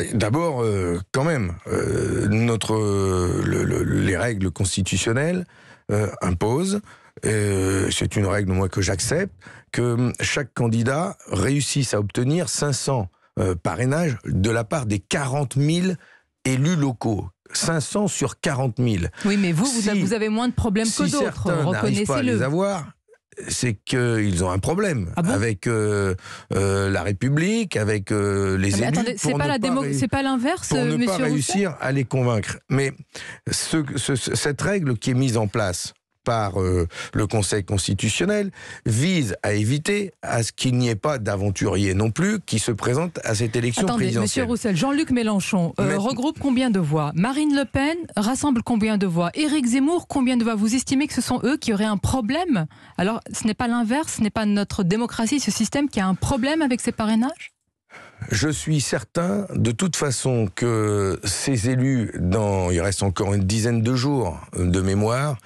Bah, d'abord, euh, quand même, euh, notre, les règles constitutionnelles euh, imposent, c'est une règle moi que j'accepte, que hum, chaque candidat réussisse à obtenir 500 parrainages de la part des 40 000 élus locaux. 500 sur 40 000. Oui, mais vous, vous avez moins de problèmes que d'autres. Reconnaissez-le c'est qu'ils ont un problème ah avec euh, euh, la République, avec les élus. c'est pas, l'inverse, l'inverse, Pour ne euh, pas réussir à les convaincre. Mais cette règle qui est mise en place, par euh, le Conseil constitutionnel vise à éviter à ce qu'il n'y ait pas d'aventuriers non plus qui se présentent à cette élection présidentielle. Monsieur Roussel, Jean-Luc Mélenchon euh, regroupe combien de voix Marine Le Pen rassemble combien de voix Éric Zemmour, combien de voix Vous estimez que ce sont eux qui auraient un problème Alors, ce n'est pas l'inverse, ce n'est pas notre démocratie, ce système qui a un problème avec ses parrainages je suis certain, de toute façon, que ces élus, dans, il reste encore une dizaine de jours de mémoire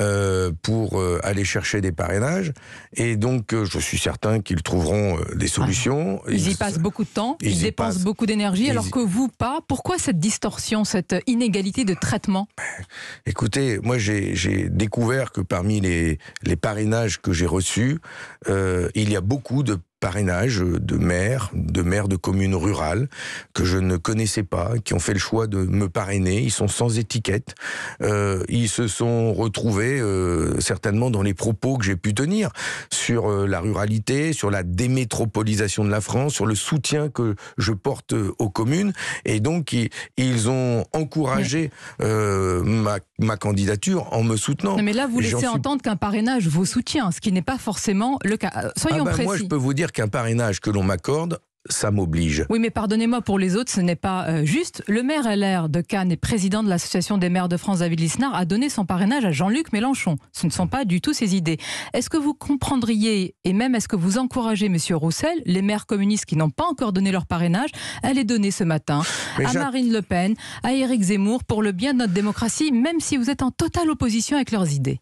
euh, pour euh, aller chercher des parrainages. Et donc, euh, je suis certain qu'ils trouveront des ah. solutions. ils, y passent beaucoup de temps, ils, dépensent beaucoup d'énergie, alors que vous, pas. Pourquoi cette distorsion, cette inégalité de traitement ben, Écoutez, moi, j'ai découvert que parmi les, les parrainages que j'ai reçus, il y a beaucoup de parrainage de maires, de maires de communes rurales que je ne connaissais pas, qui ont fait le choix de me parrainer. Ils sont sans étiquette. Euh, ils se sont retrouvés euh, certainement dans les propos que j'ai pu tenir sur euh, la ruralité, sur la démétropolisation de la France, sur le soutien que je porte aux communes. Et donc, ils, ont encouragé ma, ma, candidature en me soutenant. mais là, vous laissez entendre qu'un parrainage vous soutient, ce qui n'est pas forcément le cas. Soyons ah bah, précis. Moi, je peux vous dire qu'un parrainage que l'on m'accorde, ça m'oblige. Oui, mais pardonnez-moi, pour les autres, ce n'est pas euh, juste. Le maire LR de Cannes et président de l'Association des maires de France, David Lisnard, a donné son parrainage à Jean-Luc Mélenchon. Ce ne sont pas du tout ses idées. Est-ce que vous comprendriez, et même est-ce que vous encouragez, Monsieur Roussel, les maires communistes qui n'ont pas encore donné leur parrainage, à les donner ce matin à Marine Le Pen, à Éric Zemmour, pour le bien de notre démocratie, même si vous êtes en totale opposition avec leurs idées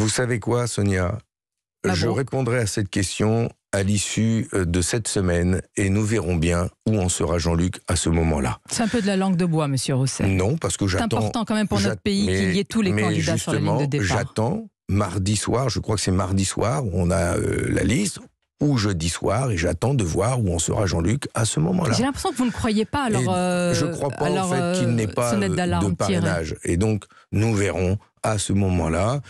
Vous savez quoi, Sonia ah Je répondrai à cette question à l'issue euh, de cette semaine et nous verrons bien où en sera Jean-Luc à ce moment-là. C'est un peu de la langue de bois, monsieur Rousset. Non, parce que j'attends. C'est important quand même pour notre pays qu'il y ait tous les candidats sur la ligne de départ. J'attends mardi soir, je crois que c'est mardi soir, on a euh, la liste ou jeudi soir, et j'attends de voir où en sera Jean-Luc à ce moment-là. J'ai l'impression que vous ne croyez pas alors. Euh, je ne crois pas fait qu'il n'ait pas de parrainage. Et donc, nous verrons à ce moment-là.